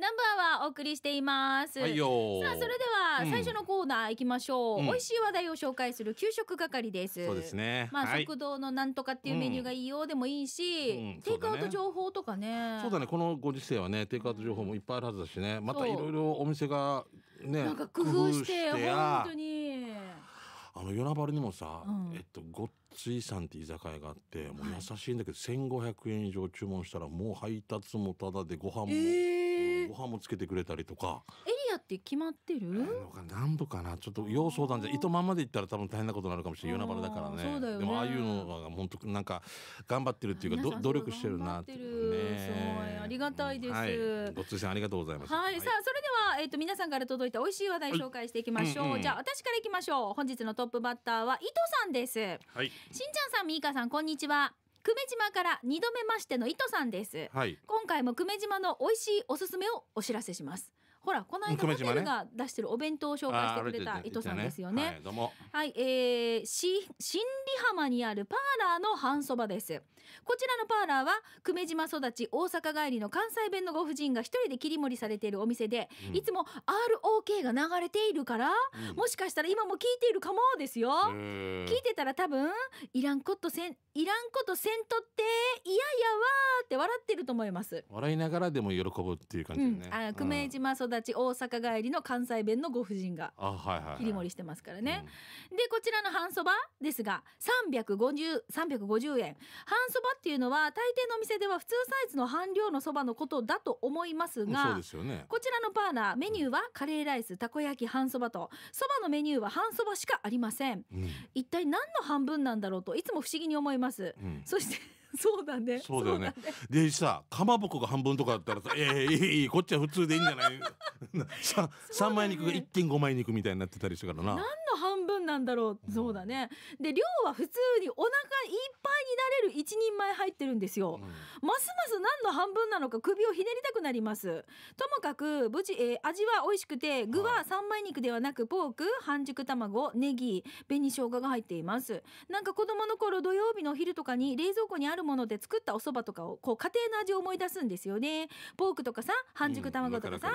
ナンバーはお送りしています。はい、さあ、それでは最初のコーナー行きましょう。うん、美味しい話題を紹介する給食係です。そうですね。まあ、はい、食堂のなんとかっていうメニューがいいようでもいいし、うんうん、テイクアウト情報とかね。そうだね。このご時世はね、テイクアウト情報もいっぱいあるはずだしね。またいろいろお店がね、なんか工夫して本当に。あの与那原にもさ、うん、えっとごっついさんって居酒屋があってもう優しいんだけど、はい、1500円以上注文したらもう配達もただでご飯も。えーご飯もつけてくれたりとかエリアって決まってる何度かなちょっと要相談じゃ糸ままで行ったら多分大変なことになるかもしれない夜中だからね、ね、でもああいうのが本当なんか頑張ってるっていうか努力してるなってねありがたいです、うん、はい、ご通信ありがとうございますはい、はい、さあそれではえっ、ー、と皆さんから届いた美味しい話題紹介していきましょう、うんうん、じゃあ私からいきましょう本日のトップバッターは伊藤さんです、はい、しんちゃんさんみーかさんこんにちは久米島から二度目ましての糸さんです、はい、今回も久米島の美味しいおすすめをお知らせしますほらこの間ホテルが出してるお弁当を紹介してくれた伊藤さんですよね。ねはい、はい、えー、し新里浜にあるパーラーの半そばです。こちらのパーラーは久米島育ち大阪帰りの関西弁のご婦人が一人で切り盛りされているお店で、うん、いつも ROK が流れているから、うん、もしかしたら今も聞いているかもですよ聞いてたら多分いらんことせんいらんことせんとっていやいやわって笑ってると思います笑いながらでも喜ぶっていう感じね、うん、あ久米島育ち大阪帰りの関西弁のご婦人があ、ははいい。切り盛りしてますからね、でこちらの半そばですが三百五十、三百五十円半そそばっていうのは大抵の店では普通サイズの半量のそばのことだと思いますが、そうですよ、ね、こちらのパーナーメニューはカレーライスたこ焼き半そばとそばのメニューは半そばしかありません、うん、一体何の半分なんだろうといつも不思議に思います、うん、そして そうだね。そうだよね。でさ、かまぼこが半分とかだったらさ、ええー、いいいこっちは普通でいいんじゃない。三枚肉が一点五枚肉みたいになってたりするからな。何の半分なんだろう、うん、そうだねで量は普通にお腹いっぱいになれる1人前入ってるんですよ、うん、ますます何の半分なのか首をひねりたくなりますともかく無事、えー、味は美味しくて具は三枚肉ではなくポーク半熟卵ネギ紅生姜が入っていますなんか子供の頃土曜日のお昼とかに冷蔵庫にあるもので作ったお蕎麦とかをこう家庭の味を思い出すんですよねポークとかさ半熟卵とかさ、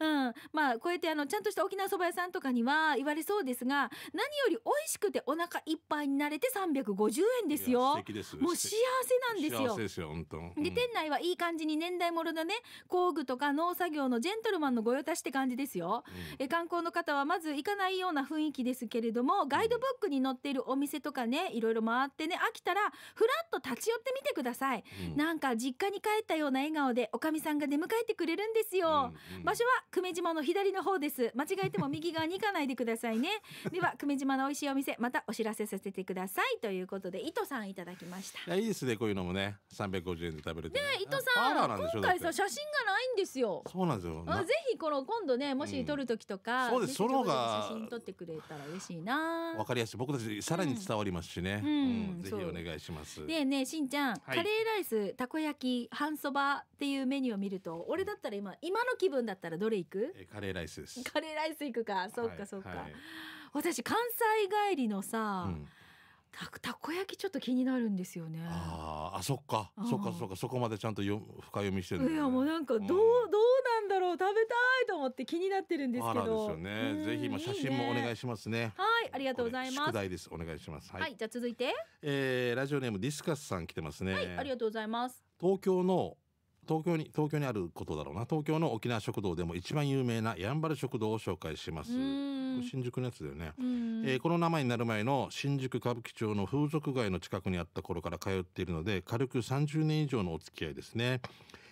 うん、うん、まあこうやってあのちゃんとした沖縄そば屋さんとかには言われそうですが何より美味しくてお腹いっぱいになれて350円ですよもう幸せなんですよですよ本当、うん、で店内はいい感じに年代物のね工具とか農作業のジェントルマンの御用達って感じですよ、うん、え観光の方はまず行かないような雰囲気ですけれどもガイドブックに載っているお店とかねいろいろ回ってね飽きたらふらっと立ち寄ってみてください、うん、なんか実家に帰ったような笑顔でおかみさんが出迎えてくれるんですよ、うんうん、場所は久米島の左の方です間違えても右側に行かないでくださいね では久米島の美味しいお店またお知らせさせてくださいということで藤さんいただきましたいやいいですねこういうのもね350円で食べるね藤さん今回さ写真がないんですよそうなんですよあぜひこの今度ねもし撮る時とか、うん、そうですその方が写真撮ってくれたら嬉しいなわかりやすい僕たちさらに伝わりますしね、うんうん、ぜひお願いしますでねしんちゃん、はい、カレーライスたこ焼き半そばっていうメニューを見ると俺だったら今今の気分だったらどれいくカレーライスですカレーライスいくかそっかそっか、はいはい私関西帰りのさ、うんたたこ焼きちょっと気になるんですよね。ああそっかそっかそっかそこまでちゃんとよ深読みしてる、ね、いやもうなんかどう、うん、どうなんだろう食べたいと思って気になってるんですけど。ね、ぜひま写真もお願いしますね。いいねはいありがとうございます。宿題ですお願いします。はい、はい、じゃ続いて、えー、ラジオネームディスカスさん来てますね。はいありがとうございます。東京の東京に東京にあることだろうな東京の沖縄食堂でも一番有名なやんばる食堂を紹介します新宿のやつだよね、えー、この名前になる前の新宿歌舞伎町の風俗街の近くにあった頃から通っているので軽く30年以上のお付き合いですね、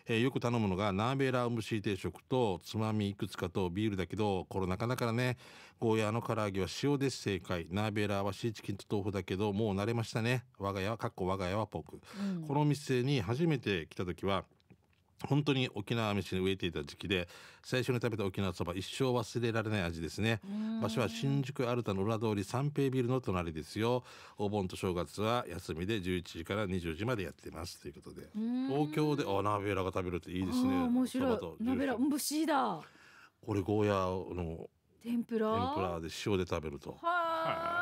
えー、よく頼むのがナーベラウムシー定食とつまみいくつかとビールだけどコロナ禍だからねゴーヤーの唐揚げは塩です正解ナーベラはシーチキンと豆腐だけどもう慣れましたね我が家はかっこ我が家はポーク、うん、この店に初めて来た時は本当に沖縄飯に飢えていた時期で最初に食べた沖縄そば一生忘れられない味ですね場所は新宿アルタの裏通り三平ビルの隣ですよお盆と正月は休みで11時から20時までやってますということで東京であ鍋らが食べるっていいですね面白い鍋ら不思議だこれゴーヤーの天ぷら天ぷらで塩で食べるとは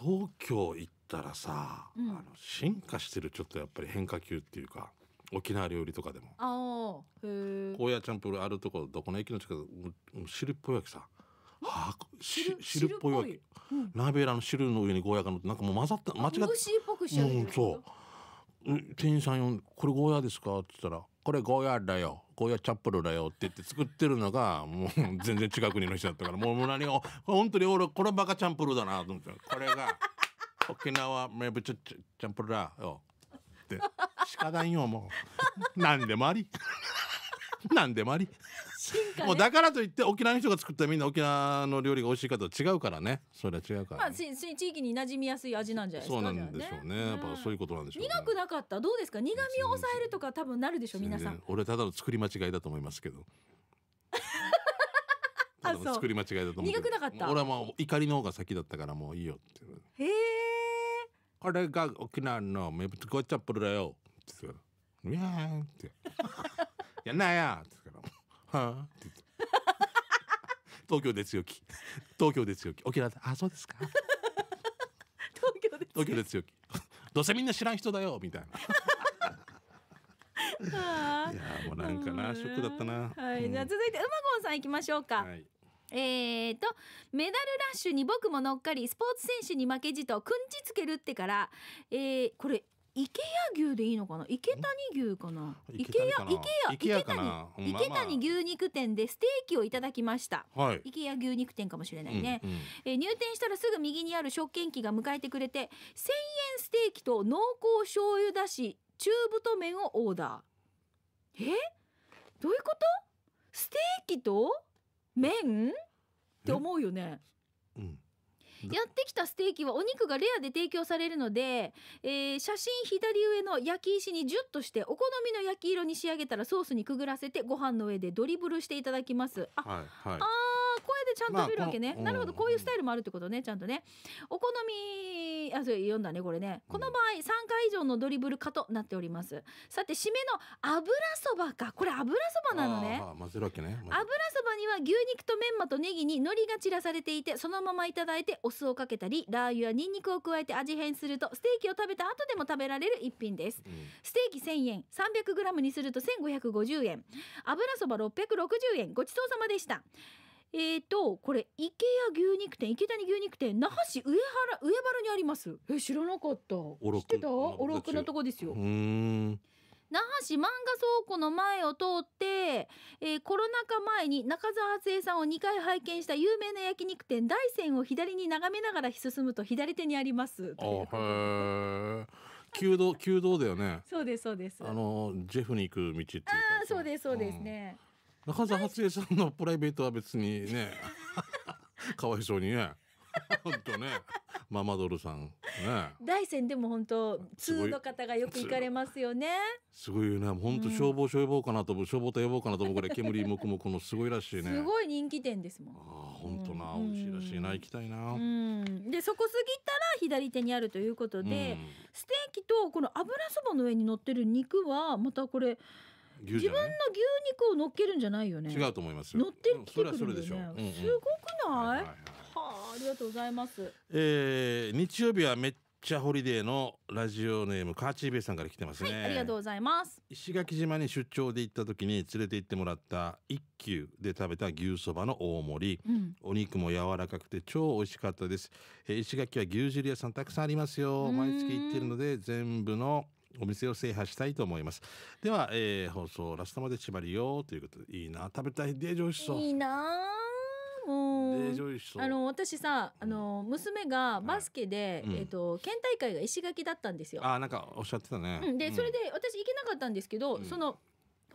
東京行ったらさ、うん、あの進化してるちょっとやっぱり変化球っていうか沖縄料理とかでもああへ高野チャンプルあるとこどこの駅の近く汁っぽいわけさはあ、汁汁っぽいわけ、うん、ラーベラの汁の上にゴーヤがのってなんかもう混ざった間違ってうんそう店員さん呼んで「これゴーヤですか?」って言ったら「これゴーヤだよゴーヤチャップルだよ」って言って作ってるのがもう全然違う国の人だったからもう何を本当に俺これバカチャンプルだなと思ってこれが沖縄名物チャンプルだよって。しかないよもう 何でもあり 何でもあり、もうだからといって沖縄の人が作ったみんな沖縄の料理が美味しいかと違うからねそれは違うから、ね、まあ地域に馴染みやすい味なんじゃないですかそうなんでしょうね、ね、やっぱそういうことなんでしょう、苦くなかったどうですか苦味を抑えるとか多分なるでしょう皆さん俺ただの作り間違いだと思いますけど 作り間違いだと思う苦くなかった俺はもう怒りの方が先だったからもういいよってへえこれが沖縄の名物ゴチャップルだよって言ったら「いやー」って「やんなや」って言ったら「はあ」って言って東京で強気東京で強気沖縄で「あそうですか」東京で東京で強気どうせみんな知らん人だよみたいな。いやもうなんかな、ショックだったな。はい、じゃあ続いて馬まんさんいきましょうか。はい、えーとメダルラッシュに僕も乗っかりスポーツ選手に負けじとくんちつけるってから、えー、これ池屋牛でいいのかな池谷牛かな池屋池屋池谷池谷牛肉店でステーキをいただきました、はい、池屋牛肉店かもしれないね、うんうん、え入店したらすぐ右にある食券機が迎えてくれて1000円ステーキと濃厚醤油だし中太麺をオーダーえどういうことステーキと麺って思うよね、うん、やってきたステーキはお肉がレアで提供されるので、えー、写真左上の焼き石にジュッとしてお好みの焼き色に仕上げたらソースにくぐらせてご飯の上でドリブルしていただきますあ、はいはい、あでちゃんと食るわけね、まあ、なるほどこういうスタイルもあるってことねちゃんとねお好みあそれ読んだねこれねこの場合3回以上のドリブルかとなっておりますさて締めの油そばかこれ油そばなのね油そばには牛肉とメンマとネギに海苔が散らされていてそのままいただいてお酢をかけたりラー油やニンニクを加えて味変するとステーキを食べた後でも食べられる一品です、うん、ステーキ1000円 300g にすると1550円油そば660円ごちそうさまでしたえっ、ー、とこれ池谷牛肉店池谷牛肉店那覇市上原上原にありますえ知らなかった知ってたおろくのとこですよ那覇市漫画倉庫の前を通って、えー、コロナ禍前に中澤初江さんを2回拝見した有名な焼肉店大山を左に眺めながら進むと左手にありますあへえ旧道旧道だよねそうですそうですあのジェフに行く道っていうああそうですそうですね、うん中澤初江さんのプライベートは別にね かわいそうにね本当ねママドルさんね大山でも本当通の方がよく行かれますよねすごいよね本当消防署呼ぼうかなとう、ん、消防隊呼ぼうかなと思うぐら煙もくもくのすごいらしいねすごい人気店ですもんあ本当な、うん、美味しいらしいな行きたいな、うん、でそこ過ぎたら左手にあるということで、うん、ステーキとこの油そばの上に乗ってる肉はまたこれ自分の牛肉を乗っけるんじゃないよね違うと思います乗ってきてくるんだよねすごくないはあありがとうございますえー、日曜日はめっちゃホリデーのラジオネームカーチーベイさんから来てますね、はい、ありがとうございます石垣島に出張で行った時に連れて行ってもらった一休で食べた牛そばの大盛り、うん、お肉も柔らかくて超美味しかったです、えー、石垣は牛汁屋さんたくさんありますよ毎月行ってるので全部のお店を制覇したいと思いますでは、えー、放送ラストまで縛りよということでいいな食べたいデージ美味しそういいなあの私さあの娘がバスケで、はい、えっと、県大会が石垣だったんですよ。あなんかおっしゃってたね。うん、で、それで私行けなかったんですけど、うん、その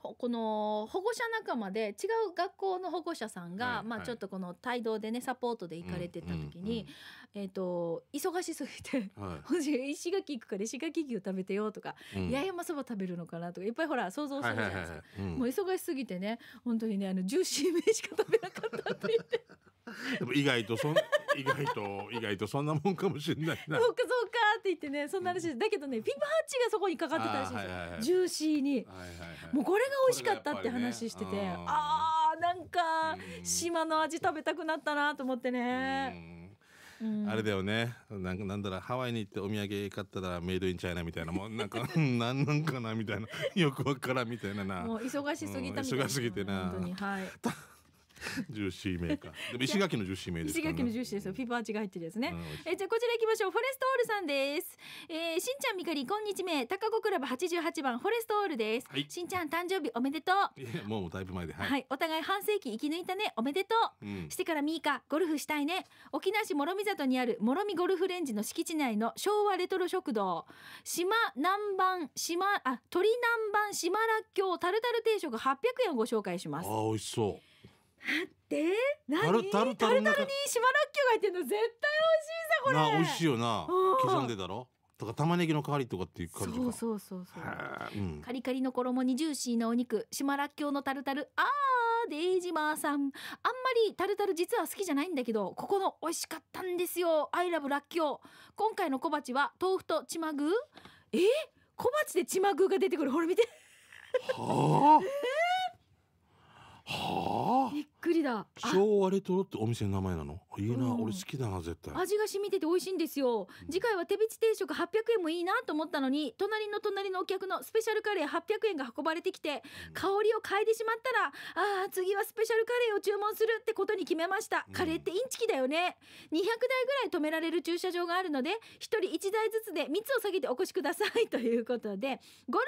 この保護者仲間で違う学校の保護者さんが、はい、まあ、ちょっとこの帯同でねサポートで行かれてた時に、えーと、忙しすぎて、はい、石垣行くから石垣牛食べてよとか、うん、八重山そば食べるのかなとかいっぱいほら想像するじゃないですか、もう忙しすぎてね本当にねあのジューシー麺しか食べなかったって言って。でも意外とそん意外と意外とそんなもんかもしれないな。そうかそうかって言ってねそんな話だけどねピィバハッチがそこにかかってたらしいですよ、はいはいはい、ジューシーに、はいはいはい、もうこれが美味しかったって話してて、ああなんか島の味食べたくなったなと思ってね。あれだよねなんなんだろハワイに行ってお土産買ったらメイドインチャイナみたいなもん なんかなんなんかなみたいなよくわからんみたいななもう忙しすぎたみたいな、うん、忙しすぎてな、はい、ジューシーメーカー。でも石垣のジューシーメーです、ね、石垣のジューシーですよ。フィバーチが入ってるやつね。えじゃこちら行きましょう。フォレストオールさんです。えー、しんちゃんみかりこんにちめ。高子クラブ八十八番フォレストオールです、はい、しんちゃん誕生日おめでとう。いやもうだいぶ前で、はい、はい。お互い半世紀生き抜いたねおめでとう。うん、してからミーカゴルフしたいね。沖縄市諸見里にある諸見ゴルフレンジの敷地内の昭和レトロ食堂島南蛮島あ鳥南蛮島らっきょうタルタル定食八百円をご紹介します。あ美味しそう。で何タルタルタルに島らっきょうが入ってんの絶対美味しいさこれ美味しいよな刻んでだろとか玉ねぎの代わりとかっていう感じそうそうそうそう、うん、カリカリの衣にジューシーなお肉島らっきょうのタルタルあーデイジマーさんあんまりタルタル実は好きじゃないんだけどここの美味しかったんですよアイラブらっきょう今回の小鉢は豆腐とちまぐえ小鉢でちまぐが出てくるほら見てはあ はあ。くりだ昭和レトロってお店の名前なのいいな、うん、俺好きだな絶対味が染みてて美味しいんですよ、うん、次回は手びち定食800円もいいなと思ったのに隣の隣のお客のスペシャルカレー800円が運ばれてきて、うん、香りを嗅いでしまったらあー次はスペシャルカレーを注文するってことに決めました、カレーってインチキだよね200台ぐらい止められる駐車場があるので1人1台ずつで密を下げてお越しくださいということでゴルフレンジの中に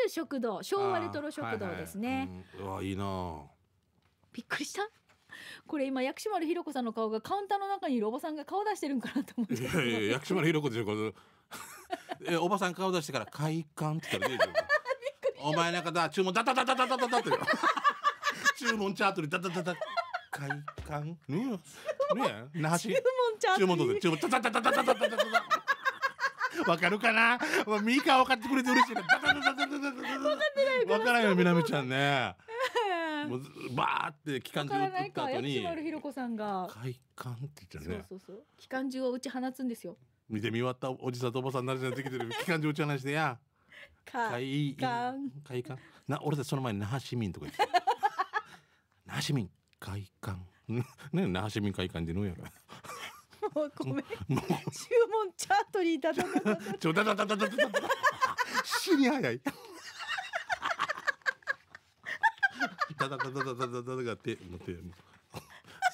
ある食堂昭和レトロ食堂ですね、はいはい、うん、いいなびっくりしたこれ今薬師丸ひろ子さんの顔がカウンターの中にいるおばさんが顔出してるんかなと思っていやいや薬師丸ひろ子でしょこのおばさん顔出してから「快感」って言っ たら出てくるお前なんかだ注文ダダダダダダダダって注文チャートにダダダダ快感ねえねえなし注文チャートに注文ダダダダダダダダダわかるかなミカ分かってくれて嬉しいなダダダダダダ分からんよみなみちゃんねもうバーって機関銃打った後に薬丸ひろ子さんが快感って言ったねそうそうそう機関銃を打ち放つんですよ見て見終わったおじさんとおばさんなるじゃんできてる 機関銃打ち放してや快感快感な俺たちその前に那覇市民とか言って 那覇市民快感 ね那覇市民快感でのやろもうごめん。もう注文チャートにいただかった。ちょだだだだだだ。死に早い。ダダダダダダダダダって持って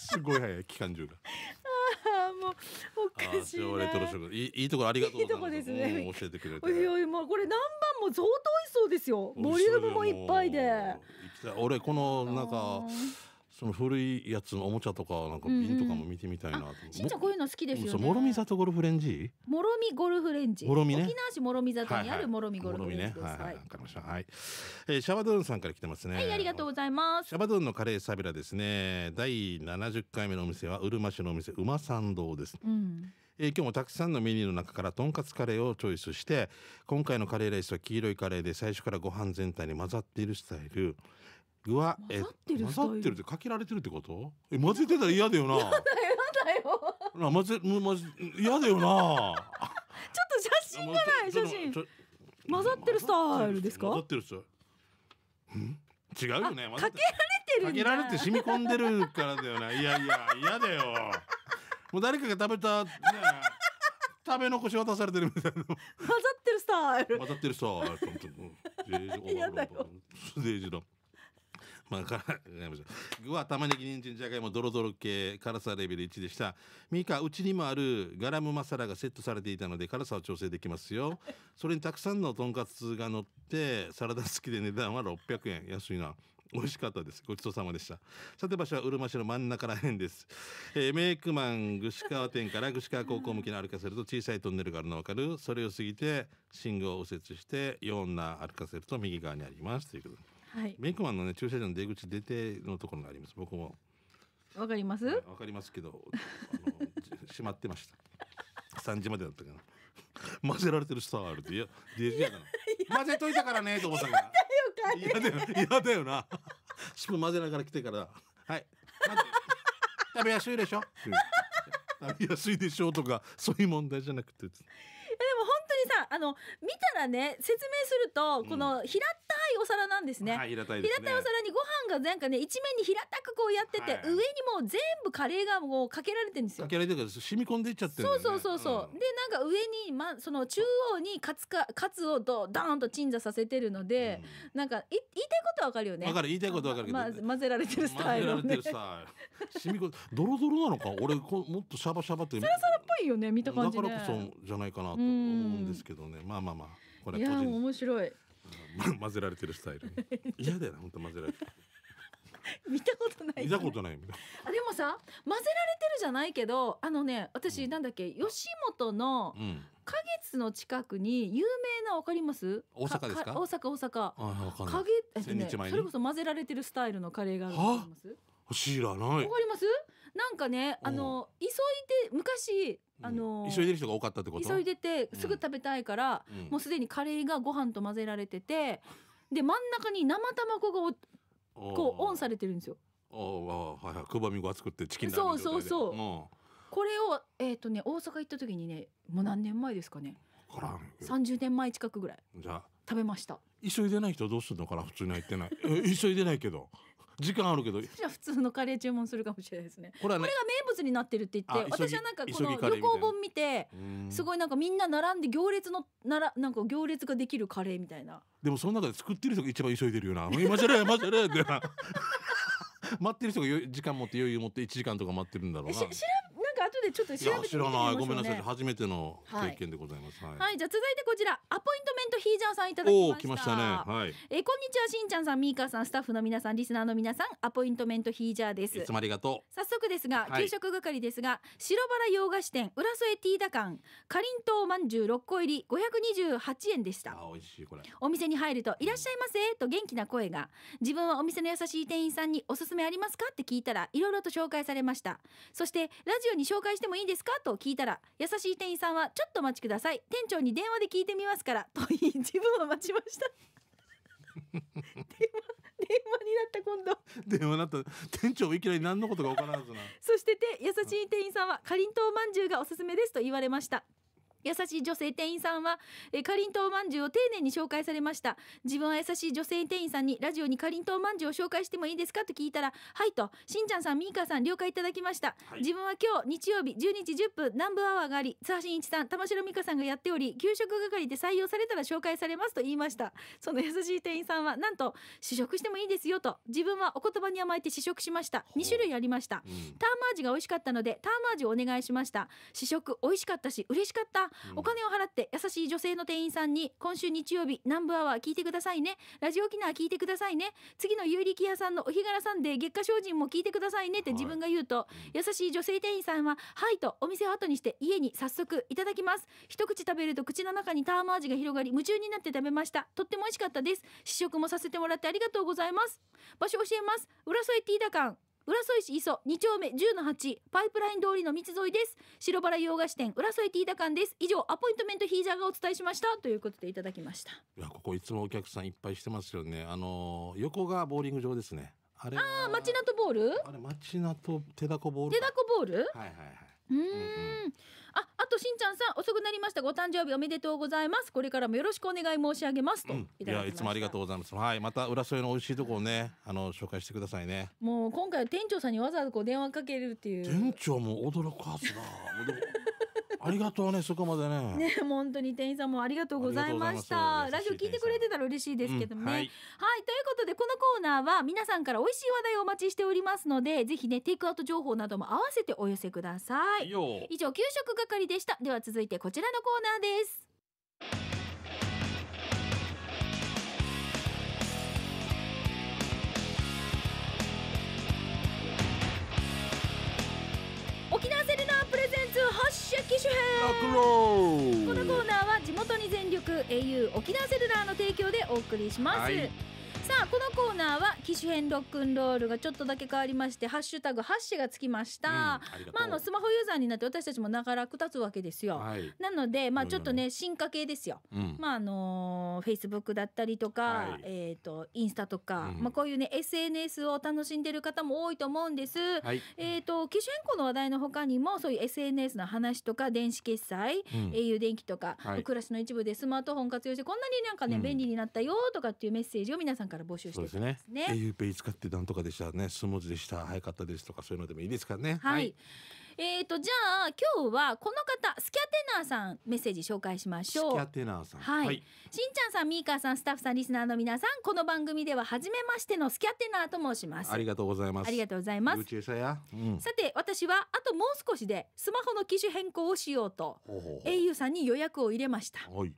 すごい早い期間中が。ああもうおかしいな。レトロ食いいいいところありがとういいとこですね。教えてくれて。おいおいもうこれ何番も相当おいしそうですよ。ボリュームもいっぱいで。俺このなんか。その古いやつのおもちゃとかなんか瓶とかも見てみたいなと、うんうん、しんちゃんこういうの好きですよねもろみ里ゴルフレンジもろみゴルフレンジもろみね沖縄市もろみ里にあるもろみゴルフレンジです、はいはい、ねはい、はい、かりましたはい、えー、シャバドゥンさんから来てますねはいありがとうございますシャバドゥンのカレーサビラですね第七十回目のお店はうるま市のお店馬参道です、うんえー、今日もたくさんのメニューの中からとんかつカレーをチョイスして今回のカレーライスは黄色いカレーで最初からご飯全体に混ざっているスタイルうわ混ざってる混ざってるってかけられてるってことえ混ぜてたら嫌だよな 嫌だよな混ぜ混ぜ嫌だよなちょっと写真がない写真混ざってるスタイルですか混ざってるス違うよねかけられてるかけられて染み込んでるからだよないやいや嫌だよもう誰かが食べた、ね、食べ残し渡されてるみたいな混ざってるスタイル混ざってるスタイル 嫌だよまあ、から 具は玉ねぎ人参じゃがいもドロドロ系辛さレベル1でしたミカうちにもあるガラムマサラがセットされていたので辛さを調整できますよそれにたくさんのとんかつが乗ってサラダ好きで値段は600円安いな美味しかったですごちそうさまでしたさて場所はうるま市の真ん中らへんです、えー、メイクマン串川店から串川高校向きの歩かせると小さいトンネルがあるの分かるそれを過ぎて信号を右折して4な歩かせると右側にありますということではい、メイクマンのね駐車場の出口出てのところがあります僕もわかりますわ、はい、かりますけどあ 閉まってました3時までだったから 混ぜられてるスターあるっていやデジやから混ぜといたからねと思ったから嫌だよ嫌だよなスプーン混ぜながら来てからはい食べやすいでしょ食べやすいでしょとかそういう問題じゃなくてあの見たらね説明するとこの平たいお皿なんですね、はい、平たい、ね、平たいお皿にご飯がなんかね一面に平たくこうやってて、はい、上にもう全部カレーがもうかけられてるんですよかけられてるから染み込んでいっちゃってる、ね、そうそうそうそう、うん、でなんか上に、ま、その中央にカツかカツをドーンと鎮座させてるので、うん、なんかい言いたいことはわかるよねわかる言いたいことわかるけど、ま、混ぜられてるスタイル、ね、混ぜられてるさ染み込んドロドロなのか俺こもっとシャバシャバってサラサラっぽいよね見た感じ、ね、だからこそじゃないかなと思うんですけどけどねまあまあまあこれいや面白い、う混ぜられてるスタイル 嫌だよな本当混ぜられて 見たことない、見たことないみでもさ混ぜられてるじゃないけどあのね私なんだっけ、うん、吉本の花月の近くに有名なわかります大阪ですか大阪大阪ああ花月、ね、それこそ混ぜられてるスタイルのカレーがあるの知らないわかりますなんかねあの急いで昔あのー、急いでる人が多かったってこと急いでてすぐ食べたいから、うん、もうすでにカレーがご飯と混ぜられててで真ん中に生卵がこうオンされてるんですよ。ああはいはいくばみごは作ってチキンそうそうそう。これをえっ、ー、とね大阪行った時にねもう何年前ですかね。三十年前近くぐらい。じゃ食べました。急いでない人どうするのかな普通に入ってない。急いでないけど。時間あるけどじゃあ普通のカレー注文するかもしれないですねこれ、が名物になってるって言って私はなんかこの旅行本見てすごいなんかみんな並んで行列のならなんか行列ができるカレーみたいなでもその中で作ってる人が一番急いでるよな「今じゃれ今じゃれ」って 待ってる人が時間持って余裕持って1時間とか待ってるんだろうな。しし後でちょっと調べてみましょう、ね、知らないごめんなさい初めての経験でございます、はい、はい、じゃ続いてこちらアポイントメントヒージャーさんいただきましたねはい、えこんにちはしんちゃんさんみーかさんスタッフの皆さんリスナーの皆さんアポイントメントヒージャーですいつもありがとう早速ですが、給食係ですが白バラ洋菓子店浦添ティーダ館かりんとうまんじゅう6個入り528円でしたあ美味しいこれお店に入るといらっしゃいませと元気な声が自分はお店の優しい店員さんにおすすめありますかって聞いたらいろいろと紹介されましたそしてラジオに紹紹介してもいいですかと聞いたら優しい店員さんはちょっとお待ちください店長に電話で聞いてみますからと言い自分は待ちました電話電話になった今度電話なった店長いきなり何のことが分からずなそしてて優しい店員さんはかりんとうまんじゅうがおすすめですと言われました優しい女性店員さんは、えかりんとうまんじゅうを丁寧に紹介されました自分は優しい女性店員さんにラジオにかりんとうまんじゅうを紹介してもいいですかと聞いたらはいとしんちゃんさんみーかさん了解いただきました、はい、自分は今日日曜日12時10分南部アワーがあり津波真一さん玉城美香さんがやっており給食係で採用されたら紹介されますと言いましたその優しい店員さんはなんと試食してもいいですよと自分はお言葉に甘えて試食しました2種類ありました、うん、ターマージが美味しかったのでターマージをお願いしました試食美味しかったし嬉しかったお金を払って優しい女性の店員さんに今週日曜日南部アワー聞いてくださいねラジオ沖縄聞いてくださいね次の有力屋さんのお日柄さんで月下精進も聞いてくださいねって自分が言うと、はい、優しい女性店員さんははいとお店を後にして家に早速いただきます一口食べると口の中にターマ味が広がり夢中になって食べましたとっても美味しかったです試食もさせてもらってありがとうございます場所教えます浦添ティーダ館浦添市磯二丁目十の八パイプライン通りの道沿いです白原洋菓子店浦添ティーダ館です以上アポイントメントヒージャーがお伝えしましたということでいただきましたいやここいつもお客さんいっぱいしてますよねあの横がボーリング場ですねあれああ町ナトボールあれ町ナト手だこボール手だこボールはいはいはいうんああとしんちゃんさん遅くなりましたご誕生日おめでとうございますこれからもよろしくお願い申し上げますといいやいつもありがとうございますはいまた浦添の美味しいところねあの紹介してくださいねもう今回は店長さんにわざわざこう電話かけるっていう店長も驚くはずだ ありがとうね、そこまでね。ね、本当に店員さんもありがとうございました。ラジオ聞いてくれてたら嬉しいですけどね。うんはい、はい、ということで、このコーナーは皆さんから美味しい話題をお待ちしておりますので、ぜひね、テイクアウト情報なども合わせてお寄せください以上、給食係でした。では続いてこちらのコーナーです。このコーナーは地元に全力 au 沖縄セルラーの提供でお送りします、はいさあこのコーナーは機種変ロックンロールがちょっとだけ変わりましてハッシュタグハッシュがつきました、うんあまああのスマホユーザーになって私たちも長らく立つわけですよ、はいなのでまあちょっとね進化系ですよ、うんまああのフェイスブックだったりとか、はいえっ、とインスタとか、うんまあこういうね SNS を楽しんでる方も多いと思うんです。はいえっ、と機種変更の話題の他にもそういう SNS の話とか電子決済、うん au 電気とか、はい暮らしの一部でスマートフォン活用してこんなになんかね、うん便利になったよとかっていうメッセージを皆さんから募集してたんですね。ゆうぺい使ってなんとかでしたね、スムーズでした、早かったですとかそういうのでもいいですからね。はい。はい、えっ、ー、とじゃあ今日はこの方スキャテナーさんメッセージ紹介しましょう。スキャテナーさん。はい。はい、しんちゃんさん、みーかーさん、スタッフさん、リスナーの皆さん、この番組では初めましてのスキャテナーと申します。ありがとうございます。ありがとうございます。うん、さて私はあともう少しでスマホの機種変更をしようとほほうう au さんに予約を入れました。はい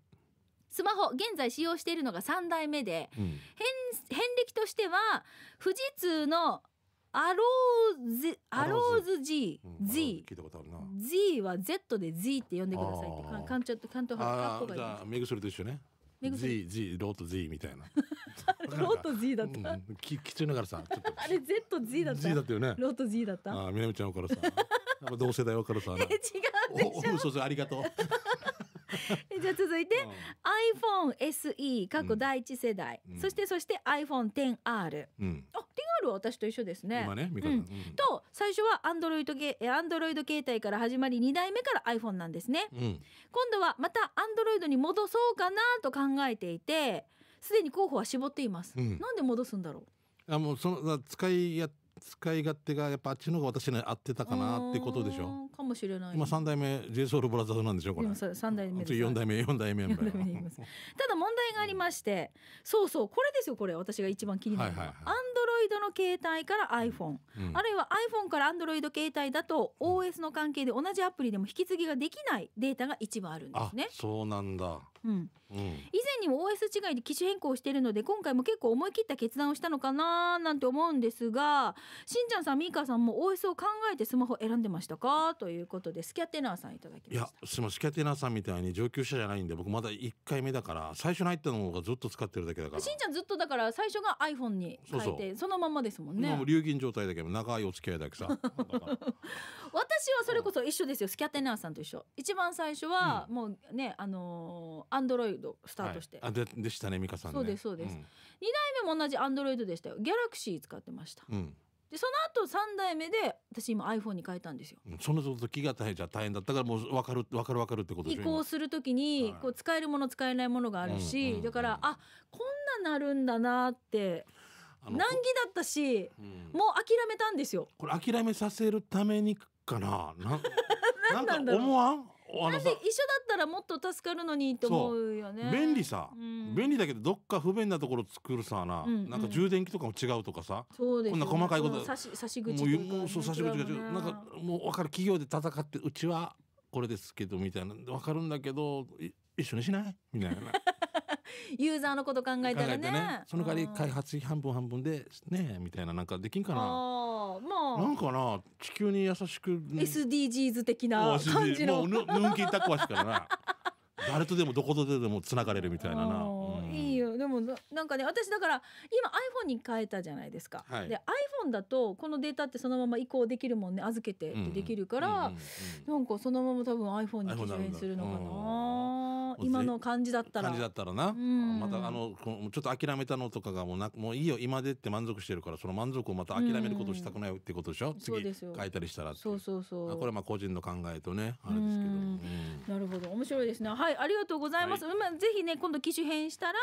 スマホ現在使用しているのが3代目で、うん、遍歴としては富士通のアローズ、アローズ G、うん、Z。聞いたことあるな。Z は Z で Z って呼んでくださいって、かん、かんちょっと関東発覚が。目薬と一緒ね。Z、Z、ロート Z みたいな。ロート Z だった。うん、き、きついながらさ、ちょっと。あれ Z、Z だった。Z だったよね。ロート Z だった。あ、みなみちゃんからさ。同世代からさ。え、違うでしょ。そうそう、ありがとう。じゃあ続いて、うん、iPhone SE 過去第一世代、うん、そしてそして iPhone XR、うん、あ XR は私と一緒ですね今ね、うん、と最初は Android ゲ Android 携帯から始まり2代目から iPhone なんですね、今度はまた Android に戻そうかなと考えていてすでに候補は絞っています、なんで戻すんだろうあもうその使いや使い勝手がやっぱあっちの方が私に合ってたかなってことでしょうかもしれない今3代目 j s o u l ブラザーズなんでしょうこれ3代目4代目4代目ただ問題がありまして、そうそうこれですよこれ私が一番気になるのは,、はいはいの携帯から iPhone、うん、あるいは iPhone からアンドロイド携帯だと OS の関係で同じアプリでも引き継ぎができないデータが一番あるんですねそうなんだ、うん、うん、以にも OS 違いで機種変更しているので今回も結構思い切った決断をしたのかななんて思うんですがしんちゃんさんみーかさんも OS を考えてスマホ選んでましたかということでスキャテナーさんいただきましたいやすみませんスキャテナーさんみたいに上級者じゃないんで僕まだ1回目だから最初の入ったのがずっと使ってるだけだからしんちゃんずっとだから最初が iPhone に変えてそのままですもんねもう流銀状態だけど長いお付き合いだけさ 私はそれこそ一緒ですよスキャテナーさんと一緒一番最初はもうね、うん、あのアンドロイドスタートして、はいってあででしたね美香さん、ね、そうですそうです、うん、2代目も同じアンドロイドでしたよギャラクシー使ってました、うん、でその後3代目で私今 iPhone に変えたんですよ、うん、その時が大変じゃ大変だったからもう分かる分かる分かるってことでしょ移行する時にこう使えるもの使えないものがあるし、はい、だからあこんななるんだなって難儀だったし、うん、もう諦めたんですよこれ諦めさせるためにかなな なんか思わんあの一緒だったらもっと助かるのにと思うよね便利さ、うん、便利だけどどっか不便なところ作るさな、うんうん、なんか充電器とかも違うとかさそうです、ね、こんな細かいこと差しし口とかもうそう差し口が違う、ね、なんかもう分かる企業で戦ってうちはこれですけどみたいな分かるんだけど一緒にしないみたいな。ユーザーのこと考えたらね、ね、その代わり開発費半分半分でねみたいななんかできんかなあまなんかな地球に優しく、ね、SDGs 的な感じのもうぬぬんきたこわしからな誰とでもどことでもつながれるみたいなな。でもなんかね私だから今 iPhone に変えたじゃないですか、はいで iPhone だとこのデータってそのまま移行できるもんね預けてってできるから、なんかそのまま多分 iPhone に基準するのかななうん今の感じだったら感じだったらな、うんまたあのちょっと諦めたのとかがもうなもういいよ今でって満足してるからその満足をまた諦めることしたくないってことでしょ、そうで次すよ変えたりしたらってそうそうそうこれはまあ個人の考えとねあれですけど、うんうんなるほど面白いですねはいありがとうございます、まあぜひね今度機種変したら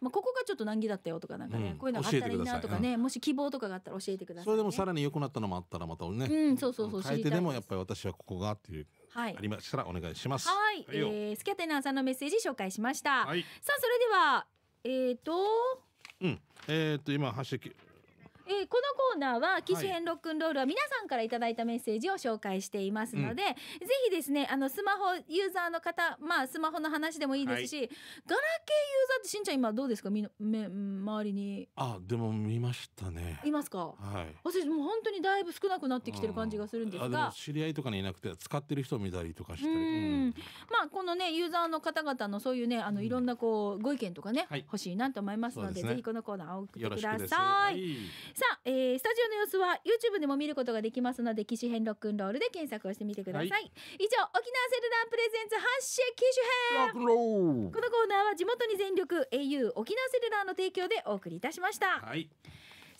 まあ、ここがちょっと難儀だったよとかなんかね、うん、こういうのがあったらいいなとかね、うん、もし希望とかがあったら教えてください、ね、それでもさらに良くなったのもあったらまたね、うん、そうそうそう変えてでもやっぱり私はここがっていう。はい、ありましたらお願いします。はい、はえー、スキャテナーさんのメッセージ紹介しました。はい、さあそれではえっ、ー、と、うん、えっ、ー、と今ハッシえー、このコーナーは「機種編ロックンロール」は皆さんから頂いたメッセージを紹介していますので、はいぜひですねあのスマホユーザーの方、まあ、スマホの話でもいいですし、はい、ガラケーユーザーってしんちゃん今どうですかみのめ周りにあでも見ましたねいますか、はい、私もう本当にだいぶ少なくなってきてる感じがするんですが、うん、知り合いとかにいなくて使ってる人を見たりとかしたり、うん、まあこのねユーザーの方々のそういうねあのいろんなこうご意見とかね、欲しいなと思いますので、ね、ぜひこのコーナーを送ってください。さあ、えー、スタジオの様子は YouTube でも見ることができますので機種編ロックンロールで検索をしてみてください、はい、以上沖縄セルラープレゼンツ発射機種編このコーナーは地元に全力 au 沖縄セルラーの提供でお送りいたしました、はい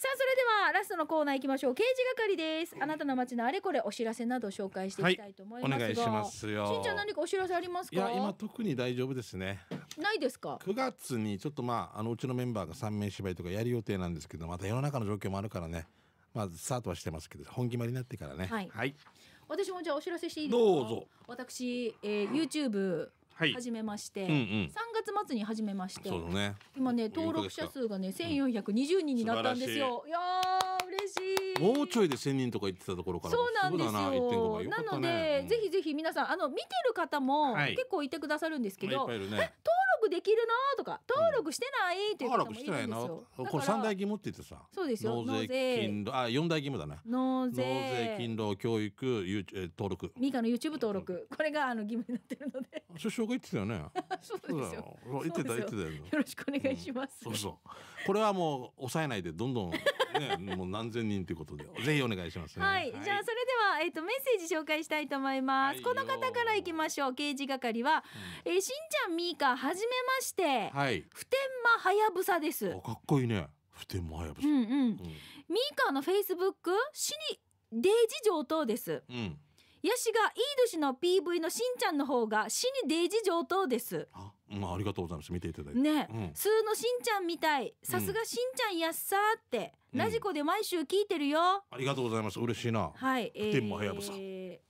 さあそれではラストのコーナーいきましょう刑事係ですあなたの街のあれこれお知らせなど紹介していきたいと思いますはい、お願いしますよしんちゃん何かお知らせありますかいや今特に大丈夫ですねないですか9月にちょっとまああのうちのメンバーが三名芝居とかやる予定なんですけどまた世の中の状況もあるからねまあスタートはしてますけど本決まりになってからねはい、はい、私もじゃあお知らせしていいですかどうぞ私、えー、YouTube 始めまして、三月末に始めまして、今ね登録者数がね千四百二十人になったんですよ。いや嬉しい。もうちょいで千人とか言ってたところからそうなんですよ。なので、ぜひぜひ皆さんあの見てる方も結構いてくださるんですけど、登録できるのとか登録してない、っていう方もいのこれ三大義務って言ってさ、そうですよ。納税金労あ四大義務だね。納税納税勤労教育ゆえ登録。ミカの YouTube 登録これがあの義務になってるので。首相が言ってたよね。そうですよ。言ってた言ってたよ。よろしくお願いします。そうそう。これはもう抑えないでどんどん。ね、もう何千人ということで、ぜひお願いします、ね、はい、じゃあ、それでは、えっ、ー、と、メッセージ紹介したいと思います。この方からいきましょう。刑事係は、うん、えー、しんちゃん、みーか、はじめまして。はい。普天間はやぶさです。かっこいいね。普天間はやぶさ。うん、うん、みーかのフェイスブック、しに、デイジ上等です。うん。ヤシがいい年の PV のしんちゃんの方が死にデイジ上等です。あまあ、ありがとうございます。見ていただいて。ね、うん、数のしんちゃんみたい、さすがしんちゃんやっさって、うん、ラジコで毎週聞いてるよ、うん。ありがとうございます。嬉しいな。はい、え天もはやぶさ。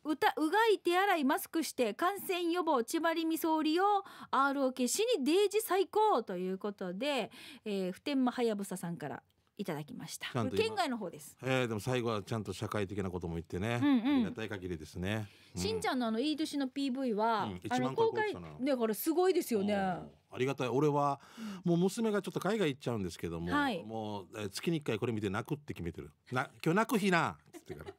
歌うがい手洗いマスクして感染予防ちばりみそうりを ROK しにデージ最高ということで、えー、普天間はやさんからいただきました県外の方ですえー、でも最後はちゃんと社会的なことも言ってね、うんうん、ありがたい限りですね、しんちゃんのあのいい年の PV は、うん、あの公開ね、これすごいですよねありがたい俺はもう娘がちょっと海外行っちゃうんですけども、はい、もう月に1回これ見て泣くって決めてるな今日泣く日なっつってから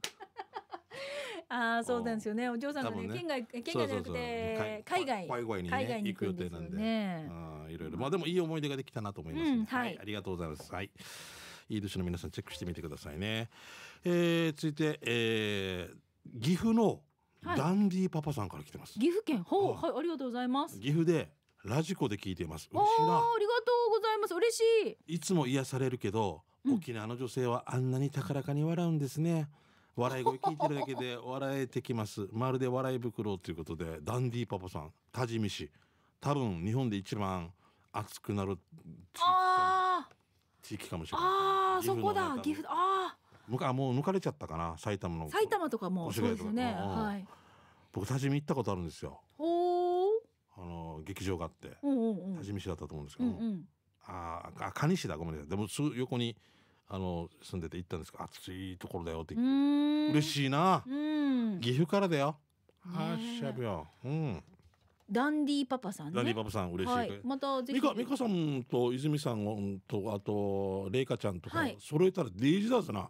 ああそうなんですよねお嬢さんがね、ね、県外県外じゃなくて海外海外に、ね,、ね、行く予定なんで、ね、あいろいろまあでもいい思い出ができたなと思います、ねうん、はい、はい、ありがとうございますはい。飯豊市の皆さんチェックしてみてくださいね、えー、続いて、えー、岐阜のダンディパパさんから来てます、岐阜県ほう、はい、ありがとうございます岐阜でラジコで聞いています嬉しいなありがとうございます嬉しいいつも癒されるけど、沖縄の女性はあんなに高らかに笑うんですね笑い声聞いてるだけで 笑えてきますまるで笑い袋ということでダンディパパさん多治見市多分日本で一番熱くなるああ地域かもしれない。ああ、そこだ、岐阜。ああ。僕はもう抜かれちゃったかな、埼玉の。埼玉とかも。そうですね。はい。僕多治見行ったことあるんですよ。ほう。あの劇場があって、多治見市だったと思うんですけど。ああ、蟹市だ、ごめんなさい。でも、す横に。あの住んでて行ったんですけど暑いところだよって嬉しいな岐阜からだよはい。しゃびょうんダンディパパさん、ね、ダンディパパさん嬉しい、はい、またぜひ美香さんと泉さんとあと玲香ちゃんとか揃えたらデイジだぞな、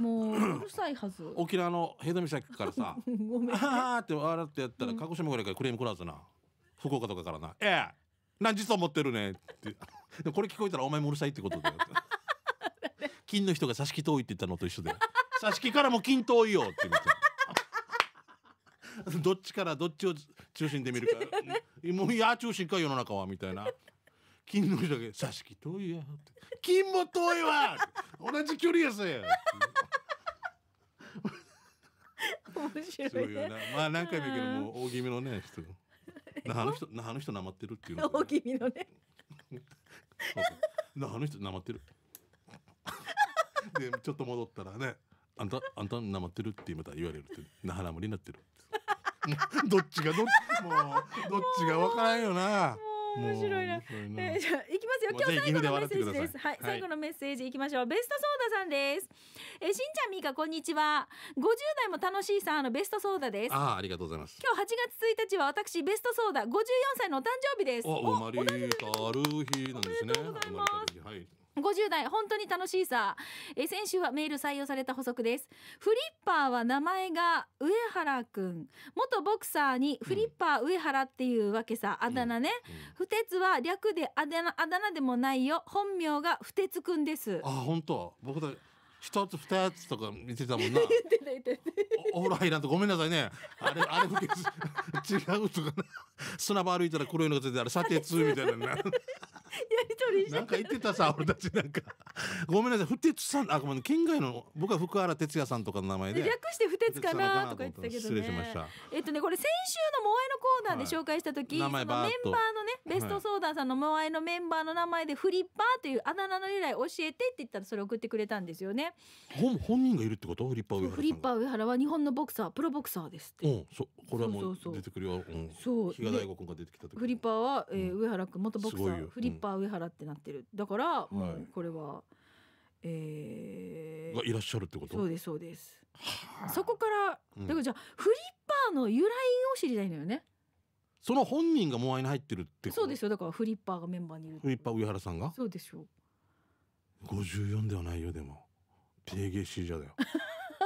もううるさいはず 沖縄の平戸岬からさ「ごめん、ね、あって笑ってやったら鹿児島ぐらいからクレーム来らずな福岡とかからな「ええ何時差持ってるね」って これ聞こえたらお前もうるさいってことだよ 金の人がさし木遠いって言ったのと一緒でさし木からも金遠いよって言って。どっちからどっちを中心で見るか もういや中心か世の中はみたいな 金の人だけ「さしき遠いや」金も遠いわ!」同じ距離やせ面白い、ね、すごいよなまあ何回も言うけどもう大気味のね人那覇の人那覇の人なまってるっていうの大気味のね那覇の人なまってるでちょっと戻ったらねあんたあんたなまってるって今た言われるって那覇なまりになってる どっちがどっちもどっちがわからんよな。面白いな。えー、じゃいきますよ。今日最後のメッセージです。はい、最後のメッセージいきましょう。ベストソーダさんです。えー、しんちゃんみかこんにちは。50代も楽しいさのベストソーダです。あありがとうございます。今日8月1日は私ベストソーダ54歳のお誕生日です。おお生まれたる日なんですね。ありがとうございます。はい。50代本当に楽しいさえ先週はメール採用された補足ですフリッパーは名前が上原くん元ボクサーにフリッパー上原っていうわけさ、うん、あだ名ね、ふてつは略であだ名あだ名でもないよ本名がふてつくんですあ本当僕だ一つ二つとか見てたもんな お風呂入らんとごめんなさいねあれあれ不鉄 違うとかな砂場歩いたら黒いのが出てあれ砂鉄みたいなやりとりなんか言ってたさ俺たちなんか ごめんなさいふてつさんあごめん県外の僕は福原哲也さんとかの名前で略してふてつかなとか言ってたけど、ね、失礼しましたえっとねこれ先週のモアイのコーナーで紹介した時、はい、そのメンバーのねベスト相談さんのモアイのメンバーの名前でフリッパーというあだ名の由来教えてって言ったらそれ送ってくれたんですよね本本人がいるってことフリッパー上原フリッパー上原は日本のボクサープロボクサーですってうんそこれはもう出てくるよそうそうそう、うん、日賀大吾君が出てきた時フリッパーは、えー、上原君元ボクサー、フリッパー上原ってなってるだからもうこれは、はい、えー、がいらっしゃるってことそうですそうですそこからだからじゃあ、フリッパーの由来を知りたいのよねその本人がモアイに入ってるってそうですよだからフリッパーがメンバーにいるフリッパー上原さんがそうでしょう54ではないよでも PGC じゃだよ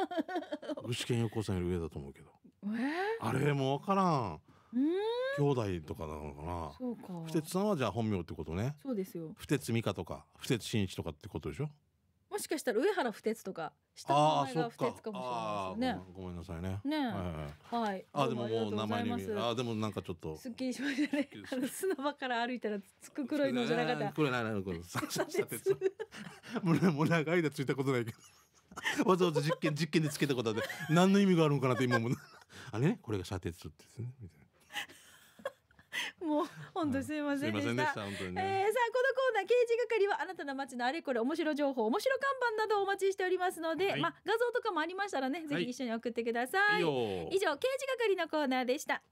具志堅横尾さんより上だと思うけど、えー、あれもう分からん兄弟とかなのかなそうか不徹さんはじゃあ本名ってことねそうですよ不徹美香とか不徹真一とかってことでしょもしかしたら上原不徹とか下の名前が不徹かもしれないですねごめんなさいねねはいはい、はい、あでももう名前にあでもなんかちょっとすっきりしましたねあの砂場から歩いたらつく黒いのじゃなかった黒いな何これささてつもうも長い間ついたことないけどわざわざ実験実験でつけたことで何の意味があるのかなって今もあれね、これが砂鉄ってですねみたいな もう本当すみませんでした。はえさあこのコーナー刑事係はあなたの街のあれこれ面白情報、面白看板などお待ちしておりますので、はい、まあ画像とかもありましたらね、ぜひ一緒に送ってください。はい、以上刑事係のコーナーでした。